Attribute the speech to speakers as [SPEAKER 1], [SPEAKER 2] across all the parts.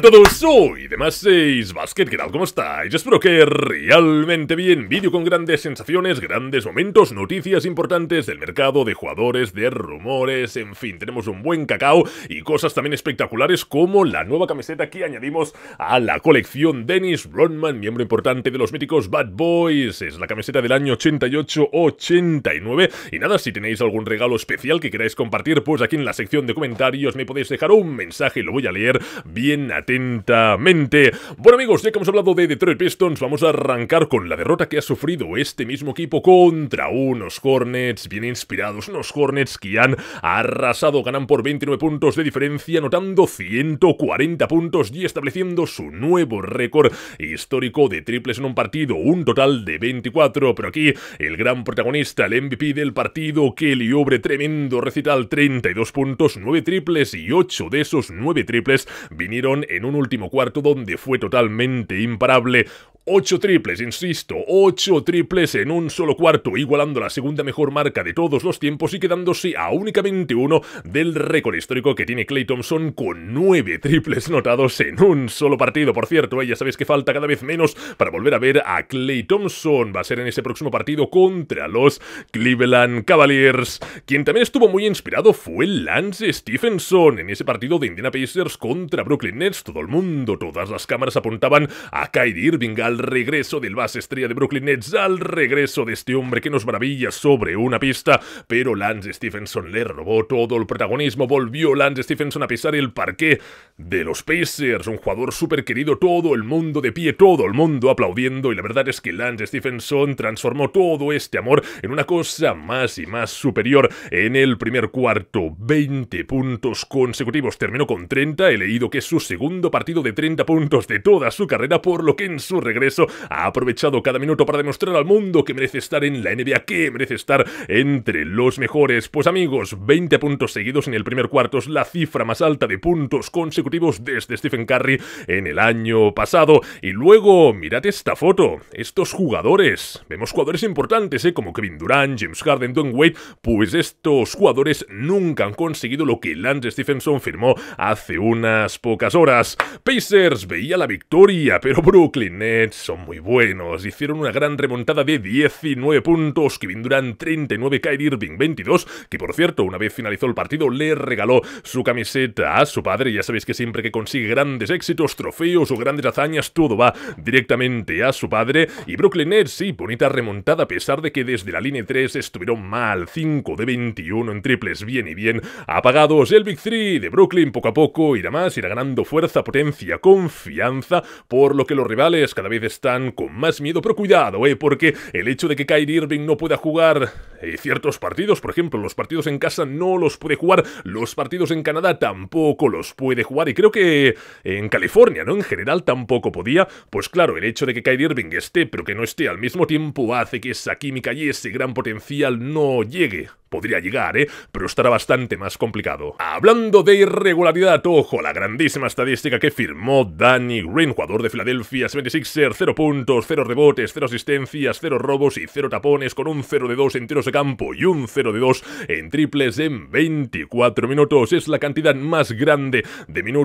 [SPEAKER 1] Hola a todos, soy de 6 Basket, ¿qué tal? ¿Cómo estáis? Espero que realmente bien. Vídeo con grandes sensaciones, grandes momentos, noticias importantes del mercado, de jugadores, de rumores, en fin, tenemos un buen cacao y cosas también espectaculares como la nueva camiseta que añadimos a la colección Dennis Rodman, miembro importante de los míticos Bad Boys. Es la camiseta del año 88-89. Y nada, si tenéis algún regalo especial que queráis compartir, pues aquí en la sección de comentarios me podéis dejar un mensaje y lo voy a leer bien atentamente. Bueno amigos, ya que hemos hablado de Detroit Pistons, vamos a arrancar con la derrota que ha sufrido este mismo equipo contra unos Hornets bien inspirados, unos Hornets que han arrasado, ganan por 29 puntos de diferencia, anotando 140 puntos y estableciendo su nuevo récord histórico de triples en un partido, un total de 24, pero aquí el gran protagonista, el MVP del partido, Kelly Obre, tremendo recital, 32 puntos, 9 triples y 8 de esos 9 triples vinieron en un último cuarto donde fue totalmente imparable, ocho triples, insisto, ocho triples en un solo cuarto, igualando la segunda mejor marca de todos los tiempos y quedándose a únicamente uno del récord histórico que tiene Clay Thompson con nueve triples notados en un solo partido. Por cierto, eh, ya sabéis que falta cada vez menos para volver a ver a Clay Thompson. Va a ser en ese próximo partido contra los Cleveland Cavaliers. Quien también estuvo muy inspirado fue Lance Stephenson en ese partido de Indiana Pacers contra Brooklyn Nets. Todo el mundo, todas las cámaras apuntaban a Kyrie Irving, regreso del base estrella de Brooklyn Nets, al regreso de este hombre que nos maravilla sobre una pista, pero Lance Stephenson le robó todo el protagonismo, volvió Lance Stephenson a pisar el parqué de los Pacers, un jugador súper querido, todo el mundo de pie, todo el mundo aplaudiendo y la verdad es que Lance Stephenson transformó todo este amor en una cosa más y más superior en el primer cuarto, 20 puntos consecutivos, terminó con 30, he leído que es su segundo partido de 30 puntos de toda su carrera, por lo que en su regreso ha aprovechado cada minuto para demostrar al mundo que merece estar en la NBA, que merece estar entre los mejores. Pues amigos, 20 puntos seguidos en el primer cuarto es la cifra más alta de puntos consecutivos desde Stephen Curry en el año pasado. Y luego, mirad esta foto, estos jugadores. Vemos jugadores importantes, ¿eh? como Kevin Durant, James Harden, Don Wade. Pues estos jugadores nunca han conseguido lo que Lance Stephenson firmó hace unas pocas horas. Pacers veía la victoria, pero Brooklyn Nets son muy buenos. Hicieron una gran remontada de 19 puntos. Kevin Durant 39, Kyrie Irving 22. Que por cierto, una vez finalizó el partido, le regaló su camiseta a su padre. Ya sabéis que siempre que consigue grandes éxitos, trofeos o grandes hazañas, todo va directamente a su padre. Y Brooklyn Nets, sí, bonita remontada, a pesar de que desde la línea 3 estuvieron mal, 5 de 21 en triples, bien y bien apagados. El Big 3 de Brooklyn poco a poco irá más, irá ganando fuerza, potencia, confianza, por lo que los rivales cada vez están con más miedo, pero cuidado, eh, porque el hecho de que Kyrie Irving no pueda jugar eh, ciertos partidos, por ejemplo, los partidos en casa no los puede jugar, los partidos en Canadá tampoco los puede jugar y creo que en California, ¿no? En general tampoco podía, pues claro, el hecho de que Kyrie Irving esté pero que no esté al mismo tiempo hace que esa química y ese gran potencial no llegue. Podría llegar, ¿eh? Pero estará bastante más complicado. Hablando de irregularidad, ojo, la grandísima estadística que firmó Danny Green, jugador de Filadelfia 76er, 0 puntos, 0 rebotes, 0 asistencias, 0 robos y 0 tapones, con un 0 de 2 en tiros de campo y un 0 de 2 en triples en 24 minutos. Es la cantidad más grande de minutos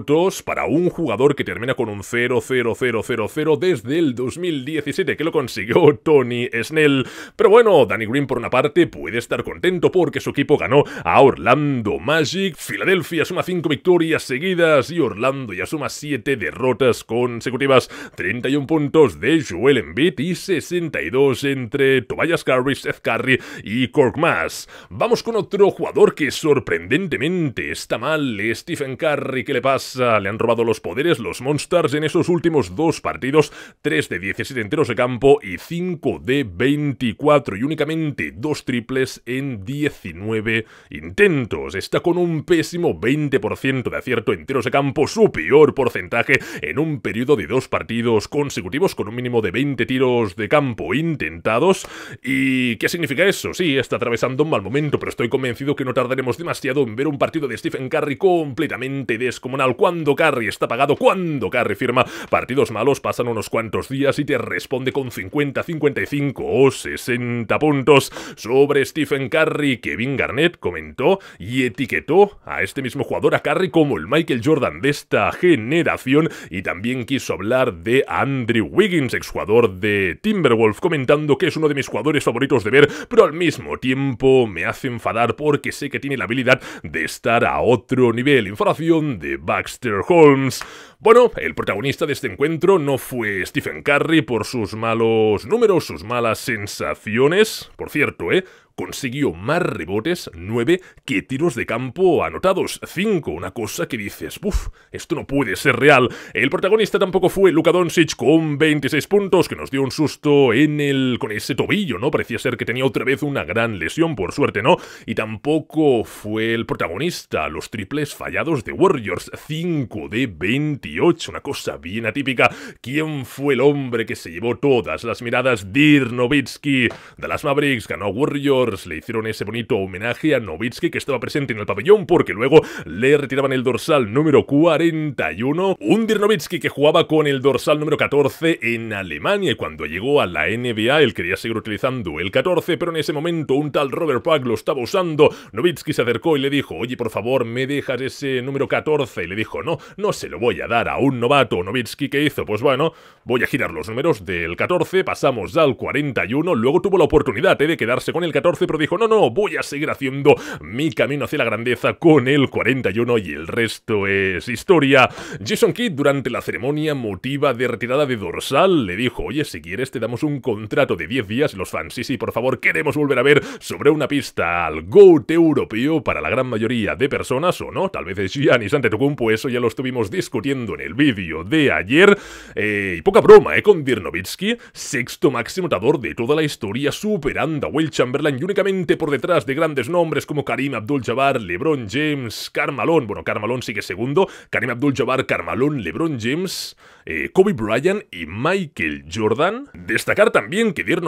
[SPEAKER 1] para un jugador que termina con un 0-0-0-0-0 desde el 2017, que lo consiguió Tony Snell. Pero bueno, Danny Green por una parte puede estar contento porque su equipo ganó a Orlando Magic. Filadelfia suma 5 victorias seguidas y Orlando ya suma 7 derrotas consecutivas. 31 puntos de Joel Embiid y 62 entre Tobias Curry, Seth Curry y Cork Mass Vamos con otro jugador que sorprendentemente está mal, Stephen Curry, que le pasa Ah, le han robado los poderes los Monsters en esos últimos dos partidos, 3 de 17 enteros de campo y 5 de 24 y únicamente dos triples en 19 intentos. Está con un pésimo 20% de acierto enteros de campo, su peor porcentaje en un periodo de dos partidos consecutivos con un mínimo de 20 tiros de campo intentados. ¿Y qué significa eso? Sí, está atravesando un mal momento, pero estoy convencido que no tardaremos demasiado en ver un partido de Stephen Curry completamente descomunal cuando Carry está pagado, cuando Carry firma. Partidos malos pasan unos cuantos días y te responde con 50, 55 o 60 puntos. Sobre Stephen Curry, Kevin Garnett comentó y etiquetó a este mismo jugador, a Curry, como el Michael Jordan de esta generación y también quiso hablar de Andrew Wiggins, exjugador de Timberwolf, comentando que es uno de mis jugadores favoritos de ver, pero al mismo tiempo me hace enfadar porque sé que tiene la habilidad de estar a otro nivel. Información de Baxter Holmes. Bueno, el protagonista de este encuentro no fue Stephen Curry por sus malos números, sus malas sensaciones. Por cierto, ¿eh? consiguió más rebotes, 9, que tiros de campo anotados, 5. Una cosa que dices, uff, esto no puede ser real. El protagonista tampoco fue Luka Doncic con 26 puntos, que nos dio un susto en el... con ese tobillo, ¿no? Parecía ser que tenía otra vez una gran lesión, por suerte, ¿no? Y tampoco fue el protagonista. Los triples fallados de Warriors, 5 de 28, una cosa bien atípica. ¿Quién fue el hombre que se llevó todas las miradas? Dirk Nowitzki de las Mavericks, ganó a Warriors le hicieron ese bonito homenaje a Novitsky que estaba presente en el pabellón porque luego le retiraban el dorsal número 41. Un Novitsky que jugaba con el dorsal número 14 en Alemania y cuando llegó a la NBA él quería seguir utilizando el 14 pero en ese momento un tal Robert Pack lo estaba usando. Novitsky se acercó y le dijo, oye por favor me dejas ese número 14 y le dijo, no, no se lo voy a dar a un novato. Novitsky que hizo, pues bueno, voy a girar los números del 14, pasamos al 41, luego tuvo la oportunidad ¿eh?, de quedarse con el 14 pero dijo, no, no, voy a seguir haciendo mi camino hacia la grandeza con el 41 y el resto es historia. Jason Kidd durante la ceremonia motiva de retirada de dorsal le dijo, oye, si quieres te damos un contrato de 10 días, los fans, sí, sí, por favor, queremos volver a ver sobre una pista al GOAT europeo para la gran mayoría de personas, o no, tal vez es Giannis pues eso ya lo estuvimos discutiendo en el vídeo de ayer, eh, y poca broma, eh, con Dirnovitsky, sexto máximo tador de toda la historia, superando a Will Chamberlain únicamente por detrás de grandes nombres como Karim Abdul-Jabbar, LeBron James, Carmalón, bueno, Carmalón sigue segundo, Karim Abdul-Jabbar, Carmalón, LeBron James, eh, Kobe Bryant y Michael Jordan. Destacar también que Dirk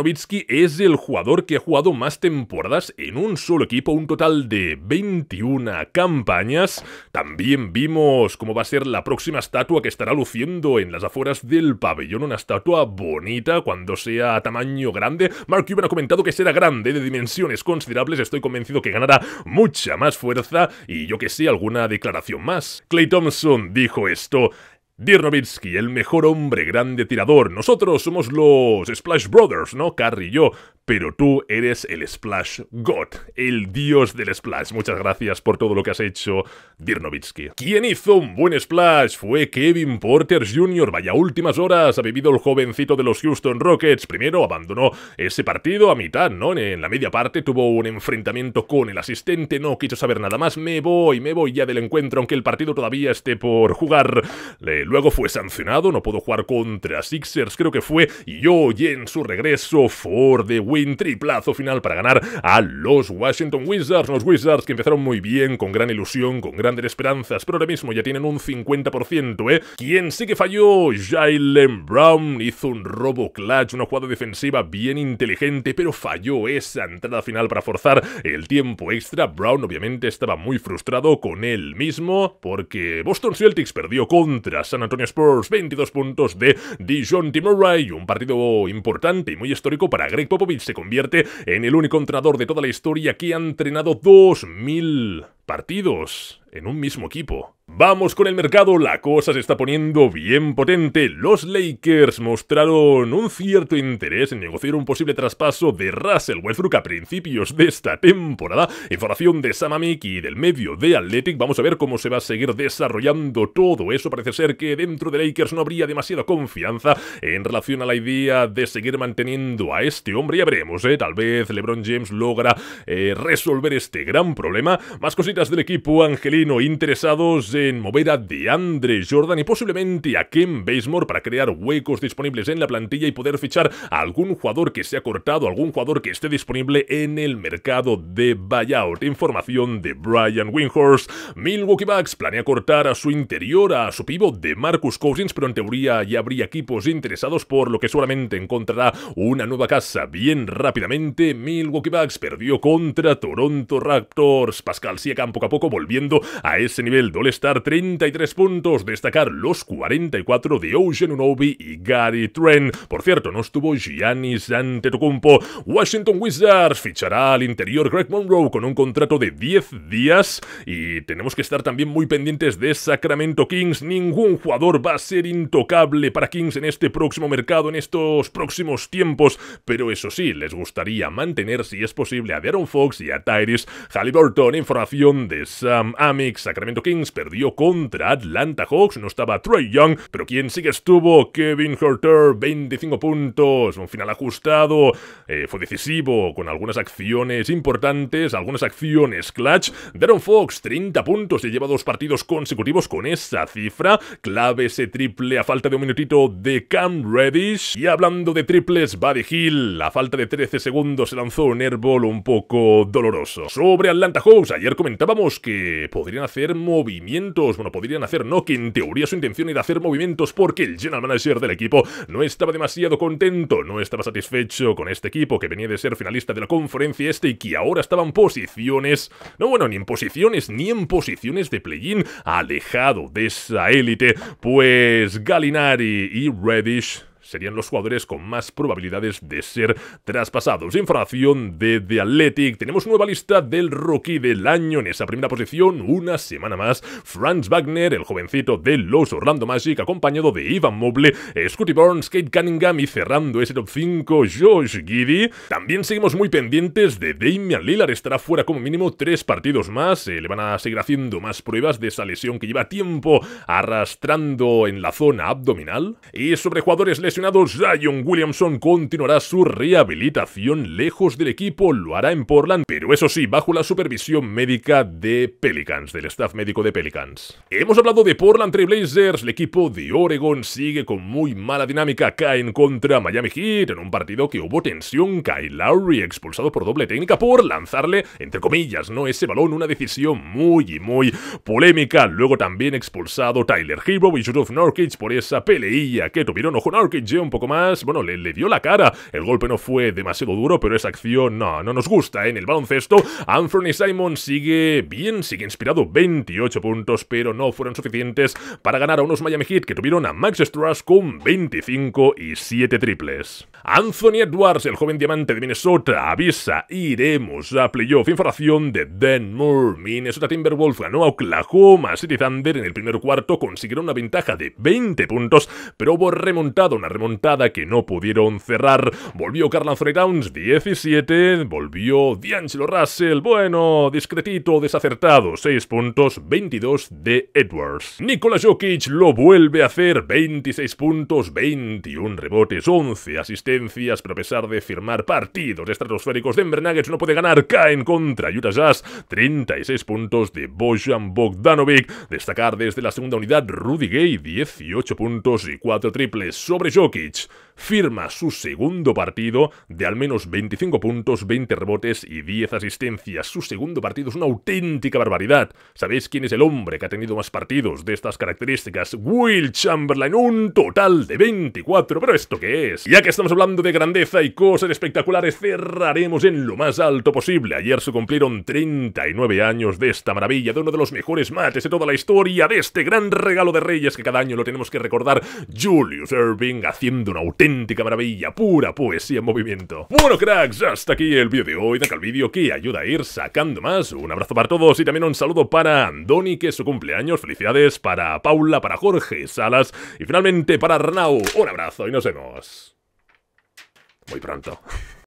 [SPEAKER 1] es el jugador que ha jugado más temporadas en un solo equipo, un total de 21 campañas. También vimos cómo va a ser la próxima estatua que estará luciendo en las afueras del pabellón, una estatua bonita cuando sea a tamaño grande. Mark Cuban ha comentado que será grande, de dimensión considerables, estoy convencido que ganará mucha más fuerza y yo que sé, alguna declaración más. Clay Thompson dijo esto Dirnovitsky, el mejor hombre grande tirador. Nosotros somos los Splash Brothers, ¿no? Carry y yo. Pero tú eres el Splash God, el dios del Splash. Muchas gracias por todo lo que has hecho, Dirnovitsky. ¿Quién hizo un buen Splash fue Kevin Porter Jr. Vaya últimas horas ha vivido el jovencito de los Houston Rockets. Primero abandonó ese partido a mitad, ¿no? En la media parte tuvo un enfrentamiento con el asistente, no quiso saber nada más. Me voy, me voy ya del encuentro, aunque el partido todavía esté por jugar luego fue sancionado, no pudo jugar contra Sixers, creo que fue, y hoy en su regreso for the win, triplazo final para ganar a los Washington Wizards. Los Wizards que empezaron muy bien, con gran ilusión, con grandes esperanzas, pero ahora mismo ya tienen un 50%, ¿eh? Quien sí que falló, Jalen Brown, hizo un robo clutch, una jugada defensiva bien inteligente, pero falló esa entrada final para forzar el tiempo extra. Brown obviamente estaba muy frustrado con él mismo, porque Boston Celtics perdió contra San Antonio Spurs, 22 puntos de Dijon Timuray. Un partido importante y muy histórico para Greg Popovich. Se convierte en el único entrenador de toda la historia que ha entrenado 2.000 partidos en un mismo equipo. Vamos con el mercado, la cosa se está poniendo bien potente. Los Lakers mostraron un cierto interés en negociar un posible traspaso de Russell Westbrook a principios de esta temporada. Información de Samamik y del medio de Athletic. Vamos a ver cómo se va a seguir desarrollando todo eso. Parece ser que dentro de Lakers no habría demasiada confianza en relación a la idea de seguir manteniendo a este hombre. Ya veremos, ¿eh? tal vez LeBron James logra eh, resolver este gran problema. Más cositas del equipo angelino interesados. en en mover a DeAndre Jordan y posiblemente a Ken Basemore para crear huecos disponibles en la plantilla y poder fichar a algún jugador que se ha cortado, algún jugador que esté disponible en el mercado de buyout. Información de Brian Windhorst. Milwaukee Bucks planea cortar a su interior, a su pivo de Marcus Cousins, pero en teoría ya habría equipos interesados, por lo que solamente encontrará una nueva casa bien rápidamente. Milwaukee Bucks perdió contra Toronto Raptors. Pascal Siakam poco a poco volviendo a ese nivel de all 33 puntos, destacar los 44 de Ocean Unobi y Gary Trent. Por cierto, no estuvo Giannis Antetokounmpo. Washington Wizards fichará al interior Greg Monroe con un contrato de 10 días y tenemos que estar también muy pendientes de Sacramento Kings. Ningún jugador va a ser intocable para Kings en este próximo mercado, en estos próximos tiempos, pero eso sí, les gustaría mantener, si es posible, a Darren Fox y a Tyrese Halliburton. Información de Sam Amick. Sacramento Kings perdió contra Atlanta Hawks, no estaba Trey Young, pero quien sí que estuvo, Kevin Herter, 25 puntos, un final ajustado, eh, fue decisivo con algunas acciones importantes, algunas acciones clutch. Daron Fox, 30 puntos, y lleva dos partidos consecutivos con esa cifra, clave ese triple a falta de un minutito de Cam Reddish. Y hablando de triples, Buddy Hill, a falta de 13 segundos se lanzó un airball un poco doloroso. Sobre Atlanta Hawks, ayer comentábamos que podrían hacer movimiento bueno, podrían hacer no, que en teoría su intención era hacer movimientos porque el general manager del equipo no estaba demasiado contento, no estaba satisfecho con este equipo que venía de ser finalista de la conferencia este y que ahora estaba en posiciones, no bueno, ni en posiciones, ni en posiciones de play-in, alejado de esa élite, pues Galinari y Reddish serían los jugadores con más probabilidades de ser traspasados. Información de The Athletic. Tenemos nueva lista del rookie del año en esa primera posición. Una semana más, Franz Wagner, el jovencito de los Orlando Magic, acompañado de Ivan Mobley, Scotty Burns, Kate Cunningham y cerrando ese top 5, Josh Giddy. También seguimos muy pendientes de Damian Lillard. Estará fuera como mínimo tres partidos más. Eh, le van a seguir haciendo más pruebas de esa lesión que lleva tiempo arrastrando en la zona abdominal. Y sobre jugadores les lesionado Williamson continuará su rehabilitación lejos del equipo, lo hará en Portland, pero eso sí, bajo la supervisión médica de Pelicans, del staff médico de Pelicans. Hemos hablado de Portland Trailblazers, el equipo de Oregon sigue con muy mala dinámica, caen contra Miami Heat en un partido que hubo tensión, Kyle Lowry expulsado por doble técnica por lanzarle, entre comillas, no ese balón, una decisión muy y muy polémica, luego también expulsado Tyler Hero y Joseph Norkic por esa peleilla que tuvieron, ojo Norkic un poco más, bueno, le, dio la cara. El golpe no fue demasiado duro, pero esa acción no, no nos gusta. En el baloncesto, Anthony Simon sigue bien, sigue inspirado, 28 puntos, pero no fueron suficientes para ganar a unos Miami Heat que tuvieron a Max Strass con 25 y 7 triples. Anthony Edwards, el joven diamante de Minnesota, avisa, iremos a playoff. Información de Dan Moore. Minnesota Timberwolves ganó a Oklahoma City Thunder en el primer cuarto, consiguieron una ventaja de 20 puntos, pero hubo remontado una remontada que no pudieron cerrar. Volvió Carl Anthony Towns, 17. Volvió D'Angelo Russell, bueno, discretito, desacertado, 6 puntos, 22 de Edwards. Nikola Jokic lo vuelve a hacer, 26 puntos, 21 rebotes, 11 asistencias, pero a pesar de firmar partidos estratosféricos, Denver Nuggets no puede ganar, caen contra Utah Jazz, 36 puntos de Bojan Bogdanovic. Destacar desde la segunda unidad, Rudy Gay, 18 puntos y 4 triples sobre Jokic firma su segundo partido de al menos 25 puntos, 20 rebotes y 10 asistencias. Su segundo partido es una auténtica barbaridad. ¿Sabéis quién es el hombre que ha tenido más partidos de estas características? Will Chamberlain, un total de 24. ¿Pero esto qué es? Ya que estamos hablando de grandeza y cosas espectaculares, cerraremos en lo más alto posible. Ayer se cumplieron 39 años de esta maravilla, de uno de los mejores mates de toda la historia, de este gran regalo de reyes que cada año lo tenemos que recordar. Julius Irving haciendo una auténtica maravilla, pura poesía en movimiento. Bueno cracks, hasta aquí el vídeo de hoy, deja el vídeo que ayuda a ir sacando más, un abrazo para todos y también un saludo para Andoni que es su cumpleaños, felicidades para Paula, para Jorge Salas y finalmente para Arnau, un abrazo y nos vemos muy pronto.